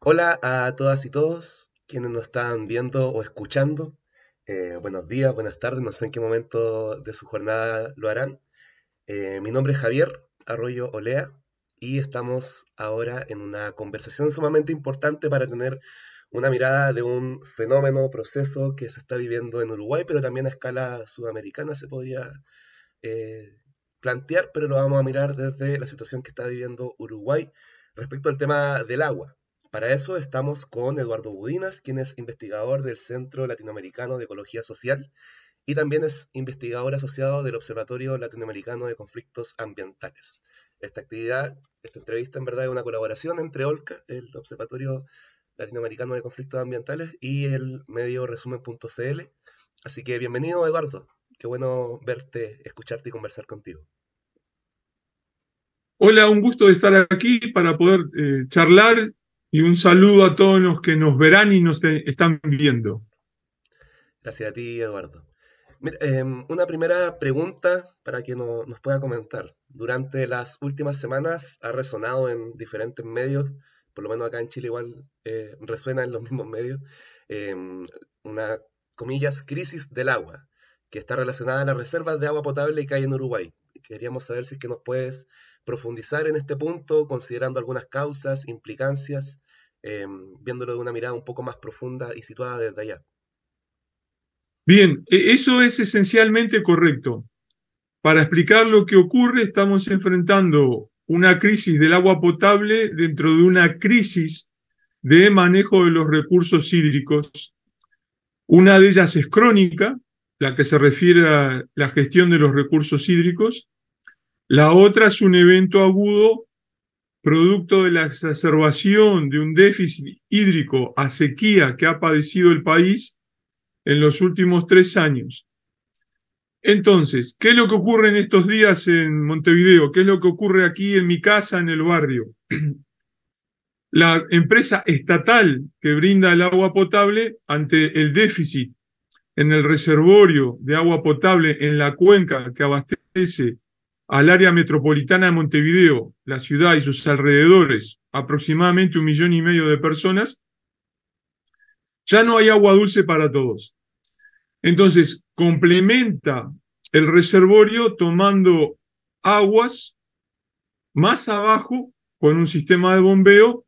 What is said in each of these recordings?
Hola a todas y todos quienes nos están viendo o escuchando. Eh, buenos días, buenas tardes, no sé en qué momento de su jornada lo harán. Eh, mi nombre es Javier Arroyo Olea y estamos ahora en una conversación sumamente importante para tener una mirada de un fenómeno, proceso que se está viviendo en Uruguay, pero también a escala sudamericana se podía eh, plantear, pero lo vamos a mirar desde la situación que está viviendo Uruguay respecto al tema del agua. Para eso estamos con Eduardo Budinas, quien es investigador del Centro Latinoamericano de Ecología Social y también es investigador asociado del Observatorio Latinoamericano de Conflictos Ambientales. Esta actividad, esta entrevista en verdad es una colaboración entre OLCA, el Observatorio Latinoamericano de Conflictos Ambientales, y el medio resumen.cl. Así que bienvenido Eduardo, qué bueno verte, escucharte y conversar contigo. Hola, un gusto de estar aquí para poder eh, charlar y un saludo a todos los que nos verán y nos están viendo. Gracias a ti, Eduardo. Em, una primera pregunta para que nos pueda comentar. Durante las últimas semanas ha resonado en diferentes medios, por lo menos acá en Chile igual eh, resuena en los mismos medios, em, una, comillas, crisis del agua, que está relacionada a las reservas de agua potable que hay en Uruguay. Queríamos saber si es que nos puedes profundizar en este punto, considerando algunas causas, implicancias, em, viéndolo de una mirada un poco más profunda y situada desde allá. Bien, e, eso es esencialmente correcto. Para explicar lo que ocurre, estamos enfrentando una crisis del agua potable dentro de una crisis de manejo de los recursos hídricos. Una de ellas es crónica, la que se refiere a la gestión de los recursos hídricos, la otra es un evento agudo producto de la exacerbación de un déficit hídrico a sequía que ha padecido el país en los últimos tres años. Entonces, ¿qué es lo que ocurre en estos días en Montevideo? ¿Qué es lo que ocurre aquí en mi casa, en el barrio? La empresa estatal que brinda el agua potable ante el déficit en el reservorio de agua potable en la cuenca que abastece al área metropolitana de Montevideo, la ciudad y sus alrededores, aproximadamente un millón y medio de personas, ya no hay agua dulce para todos. Entonces, complementa el reservorio tomando aguas más abajo con un sistema de bombeo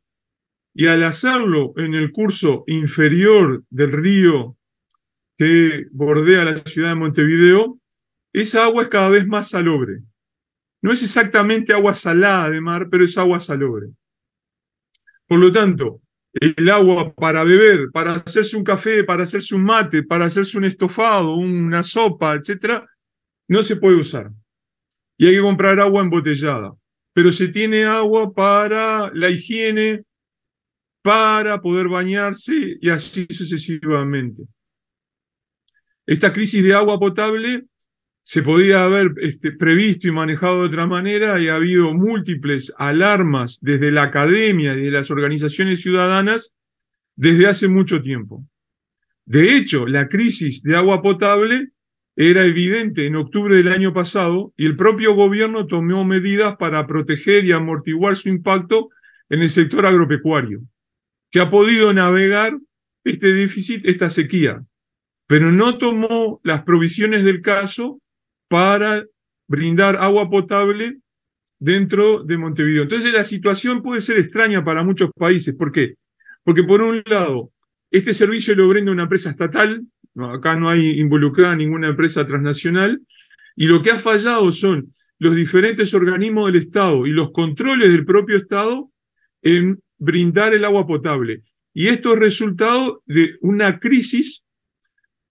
y al hacerlo en el curso inferior del río que bordea la ciudad de Montevideo, esa agua es cada vez más salobre. No es exactamente agua salada de mar, pero es agua salobre. Por lo tanto, el agua para beber, para hacerse un café, para hacerse un mate, para hacerse un estofado, una sopa, etc., no se puede usar. Y hay que comprar agua embotellada. Pero se tiene agua para la higiene, para poder bañarse y así sucesivamente. Esta crisis de agua potable se podía haber este, previsto y manejado de otra manera y ha habido múltiples alarmas desde la academia y de las organizaciones ciudadanas desde hace mucho tiempo. De hecho, la crisis de agua potable era evidente en octubre del año pasado y el propio gobierno tomó medidas para proteger y amortiguar su impacto en el sector agropecuario, que ha podido navegar este déficit, esta sequía, pero no tomó las provisiones del caso para brindar agua potable dentro de Montevideo. Entonces la situación puede ser extraña para muchos países. ¿Por qué? Porque por un lado, este servicio lo brinda una empresa estatal, acá no hay involucrada ninguna empresa transnacional, y lo que ha fallado son los diferentes organismos del Estado y los controles del propio Estado en brindar el agua potable. Y esto es resultado de una crisis,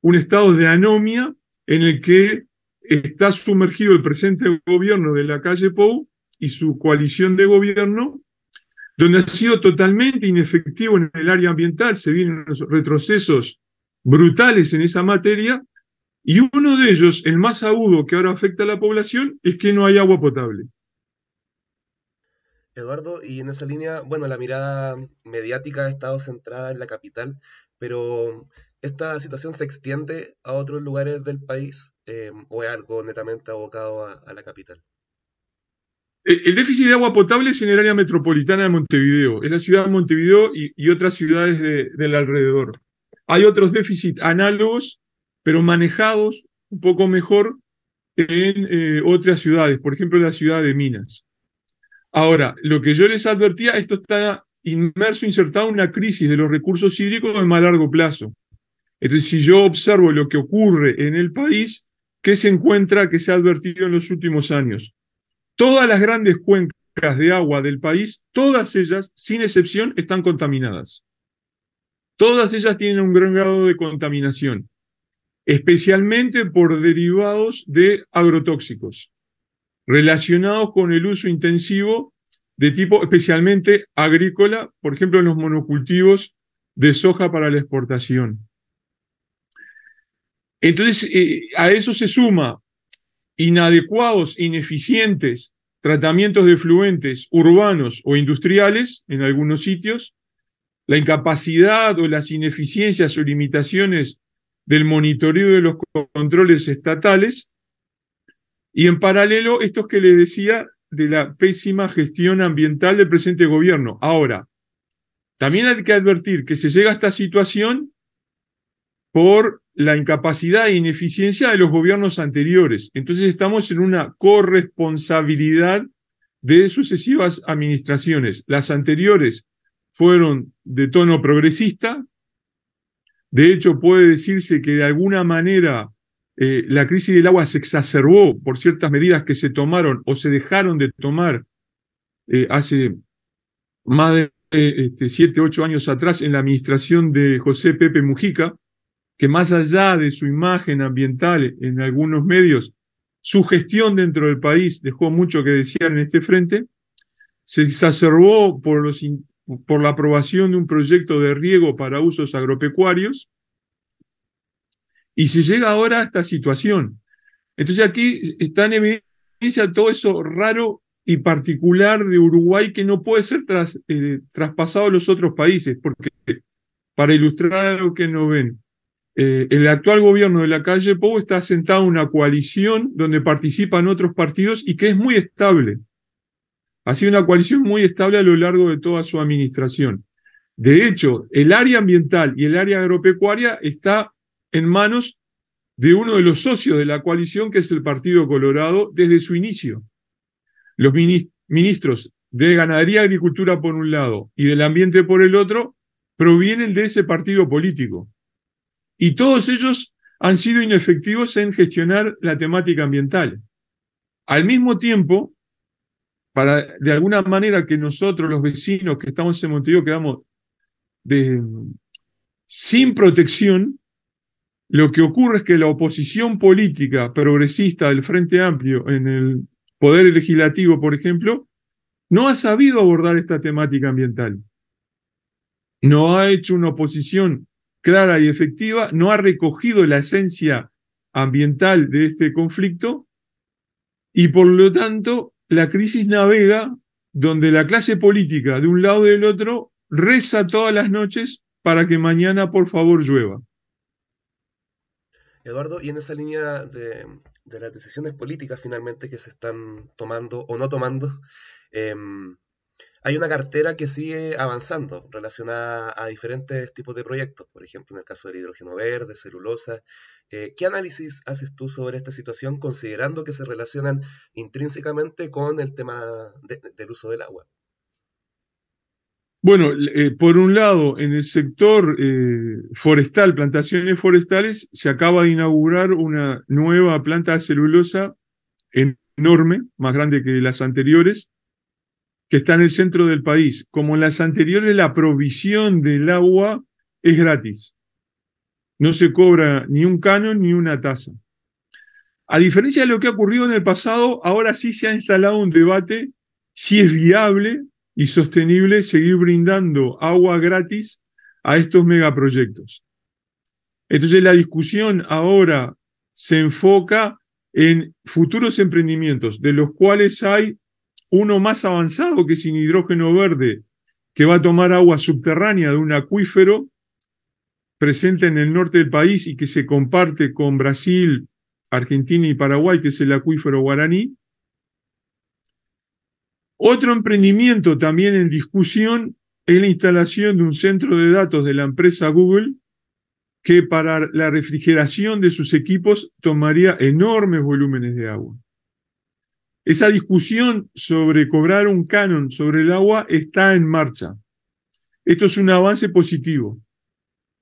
un estado de anomia en el que está sumergido el presente gobierno de la calle Pou y su coalición de gobierno, donde ha sido totalmente inefectivo en el área ambiental, se vienen retrocesos brutales en esa materia, y uno de ellos, el más agudo que ahora afecta a la población, es que no hay agua potable. Eduardo, y en esa línea, bueno, la mirada mediática ha estado centrada en la capital, pero esta situación se extiende a otros lugares del país em, o es algo netamente abocado a, la capital? Eh, el déficit de agua potable es en el área metropolitana de Montevideo, es la ciudad de Montevideo y, otras ciudades del alrededor. Hay otros déficits análogos, pero manejados un poco mejor en eh, otras ciudades, por ejemplo la ciudad de Minas. Ahora, lo que yo les advertía, esto está inmerso, insertado en una crisis de los recursos hídricos de más largo plazo. Entonces, si yo observo lo que ocurre en el país, ¿qué se encuentra que se ha advertido en los últimos años? Todas las grandes cuencas de agua del país, todas ellas, sin excepción, están contaminadas. Todas ellas tienen un gran grado de contaminación, especialmente por derivados de agrotóxicos relacionados con el uso intensivo de tipo especialmente agrícola, por ejemplo, en los monocultivos de soja para la exportación. Entonces, eh, a eso se suma inadecuados, ineficientes tratamientos de fluentes urbanos o industriales en algunos sitios, la incapacidad o las ineficiencias o limitaciones del monitoreo de los controles estatales, y en paralelo, estos que les decía de la pésima gestión ambiental del presente gobierno. Ahora, también hay que advertir que se llega a esta situación por la incapacidad e ineficiencia de los gobiernos anteriores. Entonces estamos en una corresponsabilidad de sucesivas administraciones. Las anteriores fueron de tono progresista. De hecho, puede decirse que de alguna manera eh, la crisis del agua se exacerbó por ciertas medidas que se tomaron o se dejaron de tomar eh, hace más de eh, este, siete, ocho años atrás en la administración de José Pepe Mujica, que más allá de su imagen ambiental en algunos medios, su gestión dentro del país dejó mucho que desear en este frente, se exacerbó por, los por la aprobación de un proyecto de riego para usos agropecuarios y se llega ahora a esta situación. Entonces aquí está en evidencia todo eso raro y particular de Uruguay que no puede ser eh, traspasado a los otros países, porque para ilustrar algo que no ven, eh, el actual gobierno de la calle Pou está asentado en una coalición donde participan otros partidos y que es muy estable. Ha sido una coalición muy estable a lo largo de toda su administración. De hecho, el área ambiental y el área agropecuaria está en manos de uno de los socios de la coalición, que es el Partido Colorado, desde su inicio. Los ministros de Ganadería y Agricultura por un lado y del Ambiente por el otro provienen de ese partido político. Y todos ellos han sido inefectivos en gestionar la temática ambiental. Al mismo tiempo, para de alguna manera que nosotros, los vecinos que estamos en Montevideo, quedamos sin protección, lo que ocurre es que la oposición política progresista del Frente Amplio en el Poder Legislativo, por ejemplo, no ha sabido abordar esta temática ambiental. No ha hecho una oposición clara y efectiva, no ha recogido la esencia ambiental de este conflicto y por lo tanto la crisis navega donde la clase política de un lado del otro reza todas las noches para que mañana por favor llueva. Eduardo, y en esa línea de, las decisiones políticas finalmente que se están tomando o no tomando, eh, hay una cartera que sigue avanzando relacionada a diferentes tipos de proyectos, por ejemplo, en el caso del hidrógeno verde, celulosa. Eh, ¿Qué análisis haces tú sobre esta situación considerando que se relacionan intrínsecamente con el tema del uso del agua? Bueno, eh, por un lado, en el sector eh, forestal, plantaciones forestales, se acaba de inaugurar una nueva planta de celulosa enorme, más grande que las anteriores, que está en el centro del país, como en las anteriores, la provisión del agua es gratis. No se cobra ni un canon ni una tasa. A diferencia de lo que ha ocurrido en el pasado, ahora sí se ha instalado un debate si es viable y sostenible seguir brindando agua gratis a estos megaproyectos. Entonces la discusión ahora se enfoca en futuros emprendimientos, de los cuales hay uno más avanzado que sin hidrógeno verde, que va a tomar agua subterránea de un acuífero presente en el norte del país y que se comparte con Brasil, Argentina y Paraguay, que es el acuífero guaraní. Otro emprendimiento también en discusión es la instalación de un centro de datos de la empresa Google que para la refrigeración de sus equipos tomaría enormes volúmenes de agua. Esa discusión sobre cobrar un canon sobre el agua está en marcha. Esto es un avance positivo,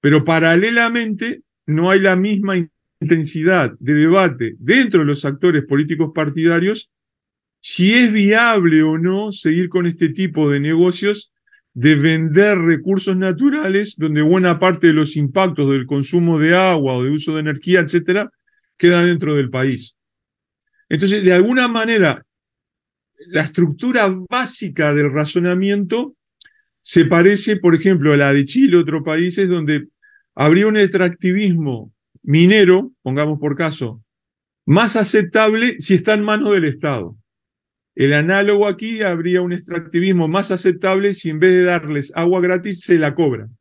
pero paralelamente no hay la misma intensidad de debate dentro de los actores políticos partidarios si es viable o no seguir con este tipo de negocios de vender recursos naturales donde buena parte de los impactos del consumo de agua o de uso de energía, etcétera, queda dentro del país. Entonces, de alguna manera, la estructura básica del razonamiento se parece, por ejemplo, a la de Chile, otros países donde habría un extractivismo minero, pongamos por caso, más aceptable si está en manos del Estado. El análogo aquí habría un extractivismo más aceptable si en vez de darles agua gratis se la cobran.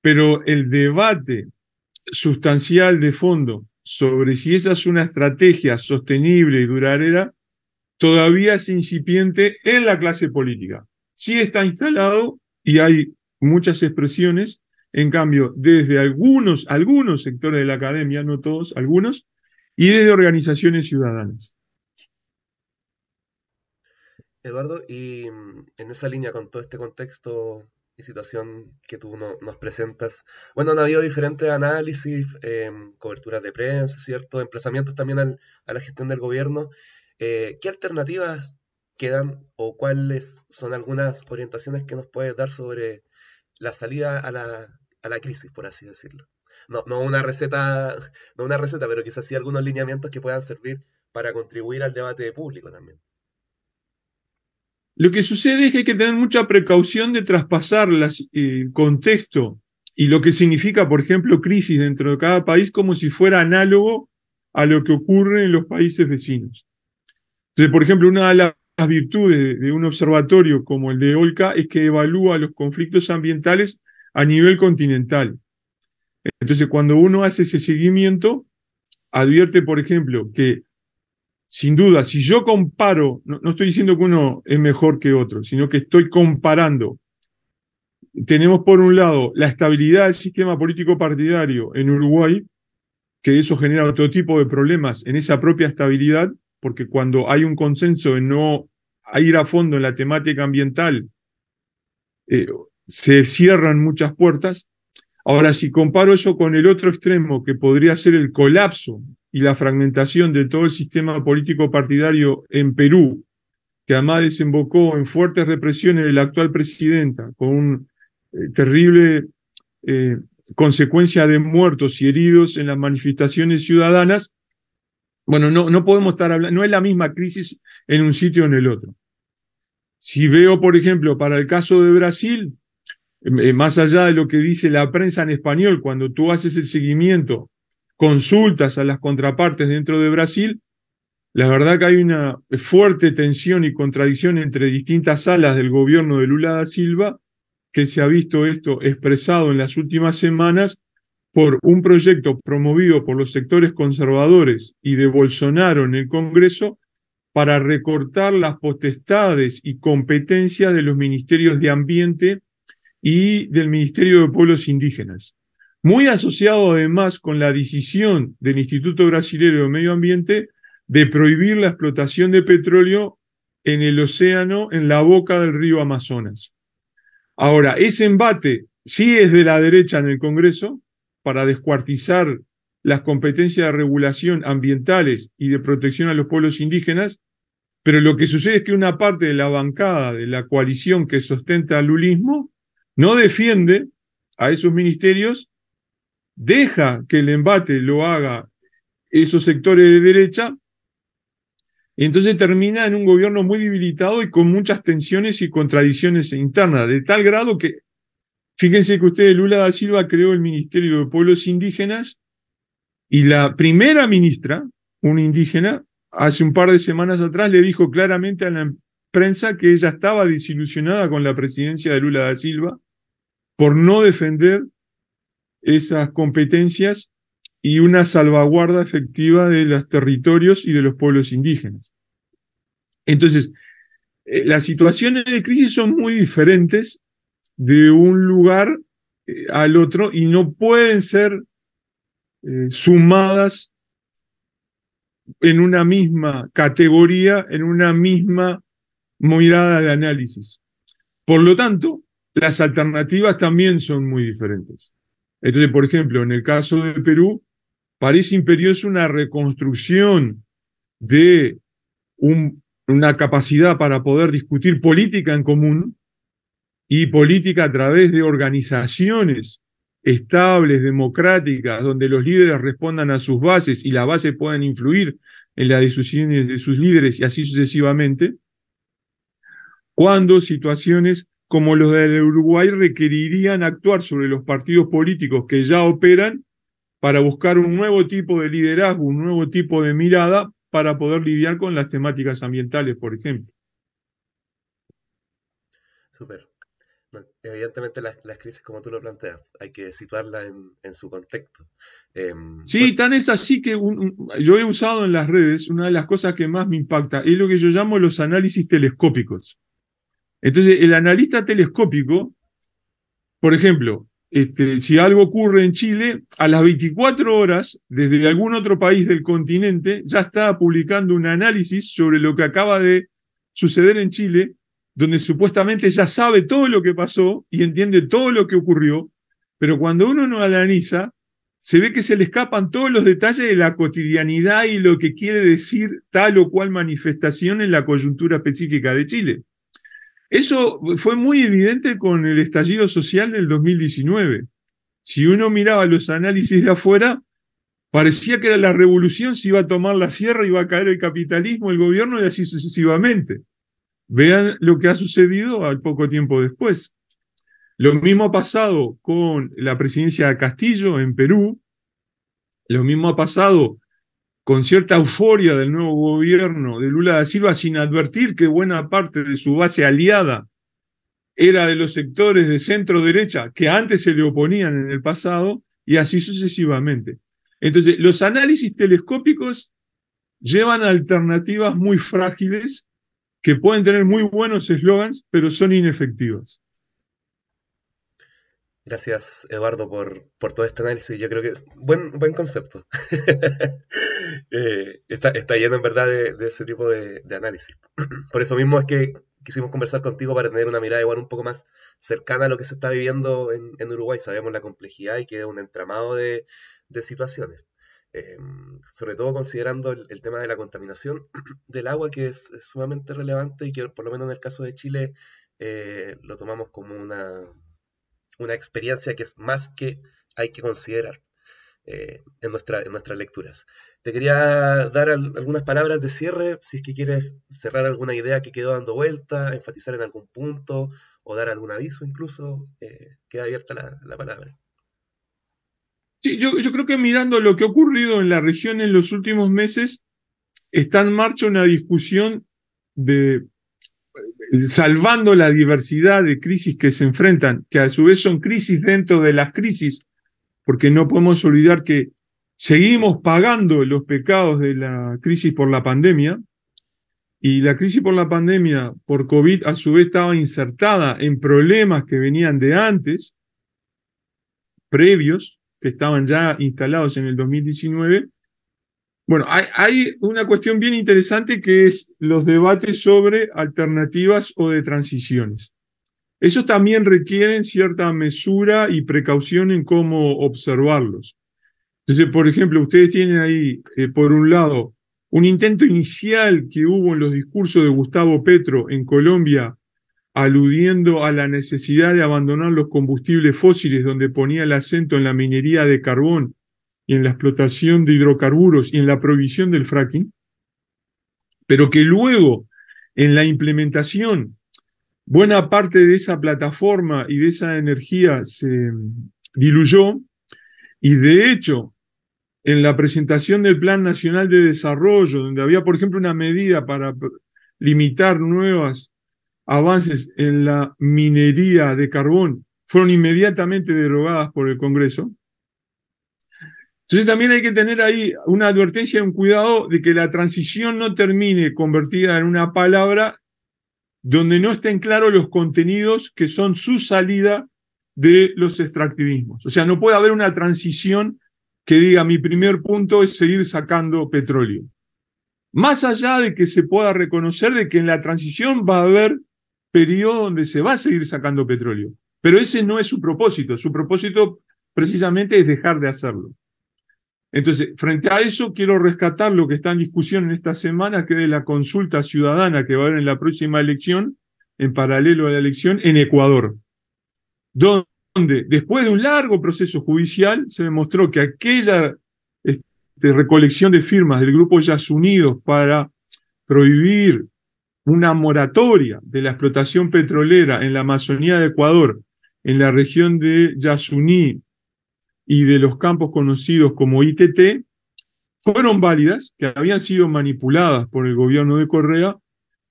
Pero el debate sustancial de fondo sobre si esa es una estrategia sostenible y duradera, todavía es incipiente en la clase política. Sí está instalado y hay muchas expresiones, en cambio, desde algunos, algunos sectores de la academia, no todos, algunos, y desde organizaciones ciudadanas. Eduardo, y mm, en esa línea con todo este contexto situación que tú nos presentas. Bueno, han habido diferentes análisis, em, coberturas de prensa, ¿cierto? Emplazamientos también a la gestión del gobierno. Eh, ¿Qué alternativas quedan o cuáles son algunas orientaciones que nos puedes dar sobre la salida a la, a la crisis, por así decirlo? No, no, una receta, no una receta, pero quizás sí algunos lineamientos que puedan servir para contribuir al debate público también. Lo que sucede es que hay que tener mucha precaución de traspasar el eh, contexto y lo que significa, por ejemplo, crisis dentro de cada país como si fuera análogo a lo que ocurre en los países vecinos. Entonces, por ejemplo, una de las virtudes de un observatorio como el de OLCA es que evalúa los conflictos ambientales a nivel continental. Entonces, cuando uno hace ese seguimiento, advierte, por ejemplo, que sin duda, si yo comparo, no, estoy diciendo que uno es mejor que otro, sino que estoy comparando. Tenemos por un lado la estabilidad del sistema político partidario en Uruguay, que eso genera otro tipo de problemas en esa propia estabilidad, porque cuando hay un consenso en no ir a fondo en la temática ambiental, eh, se cierran muchas puertas. Ahora, si comparo eso con el otro extremo, que podría ser el colapso y la fragmentación de todo el sistema político partidario en Perú, que además desembocó en fuertes represiones de la actual presidenta, con una eh, terrible eh, consecuencia de muertos y heridos en las manifestaciones ciudadanas, bueno, no, no podemos estar hablando, no es la misma crisis en un sitio o en el otro. Si veo, por ejemplo, para el caso de Brasil, eh, más allá de lo que dice la prensa en español, cuando tú haces el seguimiento consultas a las contrapartes dentro de Brasil, la verdad que hay una fuerte tensión y contradicción entre distintas salas del gobierno de Lula da Silva, que se ha visto esto expresado en las últimas semanas por un proyecto promovido por los sectores conservadores y de Bolsonaro en el Congreso para recortar las potestades y competencias de los ministerios de Ambiente y del Ministerio de Pueblos Indígenas muy asociado además con la decisión del Instituto Brasilero de Medio Ambiente de prohibir la explotación de petróleo en el océano, en la boca del río Amazonas. Ahora, ese embate sí es de la derecha en el Congreso para descuartizar las competencias de regulación ambientales y de protección a los pueblos indígenas, pero lo que sucede es que una parte de la bancada de la coalición que sostenta al lulismo no defiende a esos ministerios deja que el embate lo haga esos sectores de derecha, entonces termina en un gobierno muy debilitado y con muchas tensiones y contradicciones internas, de tal grado que, fíjense que ustedes, Lula da Silva creó el Ministerio de Pueblos Indígenas y la primera ministra, una indígena, hace un par de semanas atrás le dijo claramente a la prensa que ella estaba desilusionada con la presidencia de Lula da Silva por no defender esas competencias y una salvaguarda efectiva de los territorios y de los pueblos indígenas. Entonces, eh, las situaciones de crisis son muy diferentes de un lugar eh, al otro y no pueden ser eh, sumadas en una misma categoría, en una misma mirada de análisis. Por lo tanto, las alternativas también son muy diferentes. Entonces, por ejemplo, en el caso de Perú, parece imperioso una reconstrucción de una capacidad para poder discutir política en común y política a través de organizaciones estables, democráticas, donde los líderes respondan a sus bases y las bases puedan influir en las decisiones de sus líderes y así sucesivamente, cuando situaciones como los del Uruguay requerirían actuar sobre los partidos políticos que ya operan para buscar un nuevo tipo de liderazgo, un nuevo tipo de mirada para poder lidiar con las temáticas ambientales, por ejemplo. Súper. evidentemente las, crisis, como tú lo planteas, hay que situarlas en, su contexto. Em, sí, tan es así que yo he usado en las redes una de las cosas que más me impacta, es lo que yo llamo los análisis telescópicos. Entonces, el analista telescópico, por ejemplo, este, si algo ocurre en Chile, a las 24 horas, desde algún otro país del continente, ya está publicando un análisis sobre lo que acaba de suceder en Chile, donde supuestamente ya sabe todo lo que pasó y entiende todo lo que ocurrió, pero cuando uno no analiza, se ve que se le escapan todos los detalles de la cotidianidad y lo que quiere decir tal o cual manifestación en la coyuntura específica de Chile. Eso fue muy evidente con el estallido social del 2019. Si uno miraba los análisis de afuera, parecía que era la revolución, se iba a tomar la sierra, iba a caer el capitalismo, el gobierno y así sucesivamente. Vean lo que ha sucedido al poco tiempo después. Lo mismo ha pasado con la presidencia de Castillo en Perú, lo mismo ha pasado con cierta euforia del nuevo gobierno de Lula da Silva sin advertir que buena parte de su base aliada era de los sectores de centro derecha que antes se le oponían en el pasado y así sucesivamente. Entonces, los análisis telescópicos llevan alternativas muy frágiles que pueden tener muy buenos eslogans, pero son inefectivas. Gracias, Eduardo, por, por todo este análisis. Yo creo que es buen, buen concepto. Eh, está, lleno en verdad de, ese tipo de, análisis. Por eso mismo es que quisimos conversar contigo para tener una mirada igual un poco más cercana a lo que se está viviendo en, Uruguay. Sabemos la complejidad y que es un entramado de, situaciones. Em, sobre todo considerando el, tema de la contaminación del agua, que es, sumamente relevante y que por lo menos en el caso de Chile eh, lo tomamos como una experiencia que es más que hay que considerar. Eh, en, nuestras lecturas. Te quería dar algunas palabras de cierre, si es que quieres cerrar alguna idea que quedó dando vuelta, enfatizar en algún punto o dar algún aviso incluso, eh, queda abierta la, palabra. Sí, yo, yo, creo que mirando lo que ha ocurrido en la región en los últimos meses, está en marcha una discusión de salvando la diversidad de crisis que se enfrentan, que a su vez son crisis dentro de las crisis, porque no podemos olvidar que seguimos pagando los pecados de la crisis por la pandemia, y la crisis por la pandemia, por COVID, a su vez estaba insertada en problemas que venían de antes, previos, que estaban ya instalados en el 2019. Bueno, hay, hay una cuestión bien interesante que es los debates sobre alternativas o de transiciones. Esos también requieren cierta mesura y precaución en cómo observarlos. Entonces, por ejemplo, ustedes tienen ahí, eh, por un lado, un intento inicial que hubo en los discursos de Gustavo Petro en Colombia, aludiendo a la necesidad de abandonar los combustibles fósiles, donde ponía el acento en la minería de carbón y en la explotación de hidrocarburos y en la prohibición del fracking, pero que luego, en la implementación buena parte de esa plataforma y de esa energía se diluyó y de hecho en la presentación del Plan Nacional de Desarrollo, donde había, por ejemplo, una medida para limitar nuevos avances en la minería de carbón, fueron inmediatamente derogadas por el Congreso. Entonces también hay que tener ahí una advertencia y un cuidado de que la transición no termine convertida en una palabra donde no estén claros los contenidos que son su salida de los extractivismos. O sea, no puede haber una transición que diga mi primer punto es seguir sacando petróleo. Más allá de que se pueda reconocer de que en la transición va a haber periodo donde se va a seguir sacando petróleo. Pero ese no es su propósito. Su propósito precisamente es dejar de hacerlo. Entonces, frente a eso, quiero rescatar lo que está en discusión en esta semana, que es la consulta ciudadana que va a haber en la próxima elección, en paralelo a la elección, en Ecuador, donde después de un largo proceso judicial se demostró que aquella este, recolección de firmas del grupo Yas Unidos para prohibir una moratoria de la explotación petrolera en la Amazonía de Ecuador, en la región de Yasuní, y de los campos conocidos como ITT fueron válidas, que habían sido manipuladas por el gobierno de Correa,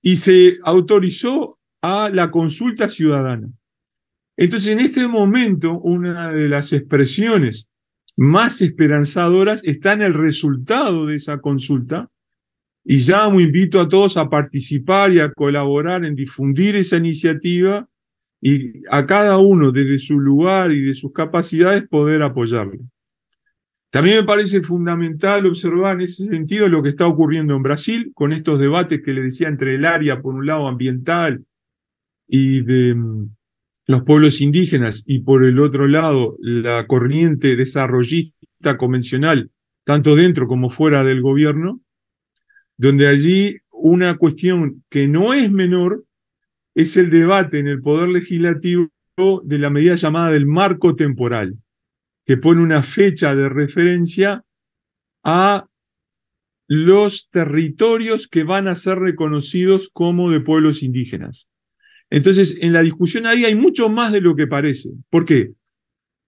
y se autorizó a la consulta ciudadana. Entonces, en este momento, una de las expresiones más esperanzadoras está en el resultado de esa consulta, y ya me invito a todos a participar y a colaborar en difundir esa iniciativa y a cada uno desde su lugar y de sus capacidades poder apoyarlo. También me parece fundamental observar en ese sentido lo que está ocurriendo en Brasil con estos debates que le decía entre el área, por un lado, ambiental y de mm, los pueblos indígenas y por el otro lado, la corriente desarrollista convencional, tanto dentro como fuera del gobierno, donde allí una cuestión que no es menor es el debate en el Poder Legislativo de la medida llamada del marco temporal, que pone una fecha de referencia a los territorios que van a ser reconocidos como de pueblos indígenas. Entonces, en la discusión ahí hay mucho más de lo que parece. ¿Por qué?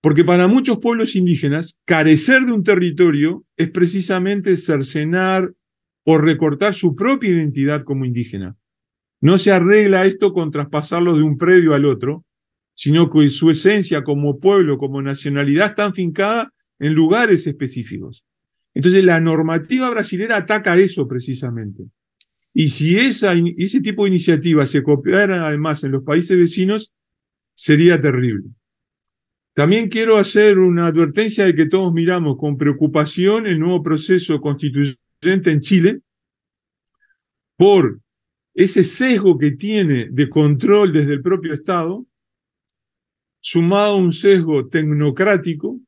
Porque para muchos pueblos indígenas, carecer de un territorio es precisamente cercenar o recortar su propia identidad como indígena. No se arregla esto con traspasarlos de un predio al otro, sino que su esencia como pueblo, como nacionalidad, está fincada en lugares específicos. Entonces la normativa brasileña ataca eso precisamente. Y si esa, ese tipo de iniciativas se copiaran además en los países vecinos, sería terrible. También quiero hacer una advertencia de que todos miramos con preocupación el nuevo proceso constituyente en Chile por ese sesgo que tiene de control desde el propio Estado, sumado a un sesgo tecnocrático,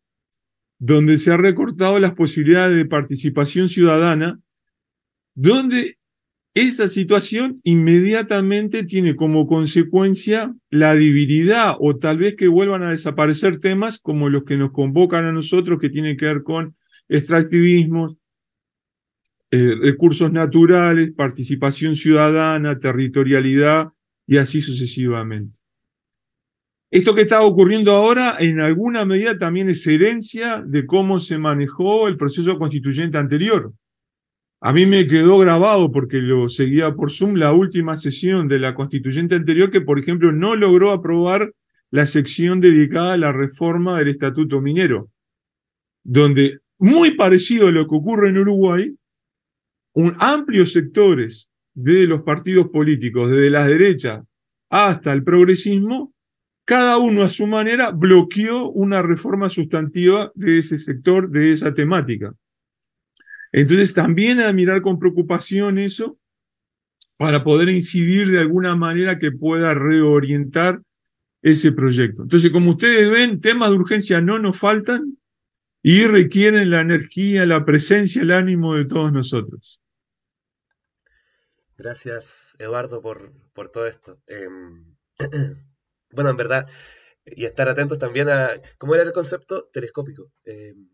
donde se han recortado las posibilidades de participación ciudadana, donde esa situación inmediatamente tiene como consecuencia la debilidad o tal vez que vuelvan a desaparecer temas como los que nos convocan a nosotros que tienen que ver con extractivismos, eh, recursos naturales, participación ciudadana, territorialidad y así sucesivamente. Esto que está ocurriendo ahora en alguna medida también es herencia de cómo se manejó el proceso constituyente anterior. A mí me quedó grabado porque lo seguía por Zoom la última sesión de la constituyente anterior que, por ejemplo, no logró aprobar la sección dedicada a la reforma del estatuto minero, donde muy parecido a lo que ocurre en Uruguay, un, amplios sectores de los partidos políticos, desde la derecha hasta el progresismo, cada uno a su manera bloqueó una reforma sustantiva de ese sector, de esa temática. Entonces también que mirar con preocupación eso para poder incidir de alguna manera que pueda reorientar ese proyecto. Entonces, como ustedes ven, temas de urgencia no nos faltan y requieren la energía, la presencia, el ánimo de todos nosotros. Gracias, Eduardo, por, por todo esto. Em, bueno, en verdad, y estar atentos también a, ¿cómo era el concepto? Telescópico. Em,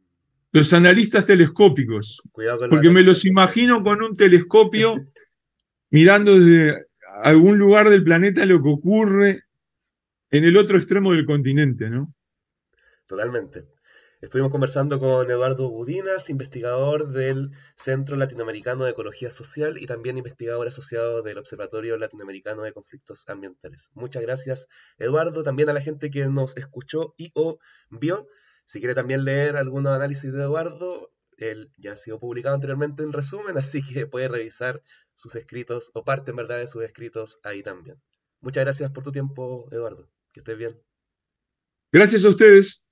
los analistas telescópicos. Cuidado con porque me los imagino con un telescopio mirando desde algún lugar del planeta lo que ocurre en el otro extremo del continente, ¿no? Totalmente. Estuvimos conversando con Eduardo Gudinas, investigador del Centro Latinoamericano de Ecología Social y también investigador asociado del Observatorio Latinoamericano de Conflictos Ambientales. Muchas gracias, Eduardo. También a la gente que nos escuchó y o vio. Si quiere también leer algunos análisis de Eduardo, él ya ha sido publicado anteriormente en resumen, así que puede revisar sus escritos o parte en verdad de sus escritos ahí también. Muchas gracias por tu tiempo, Eduardo. Que estés bien. Gracias a ustedes.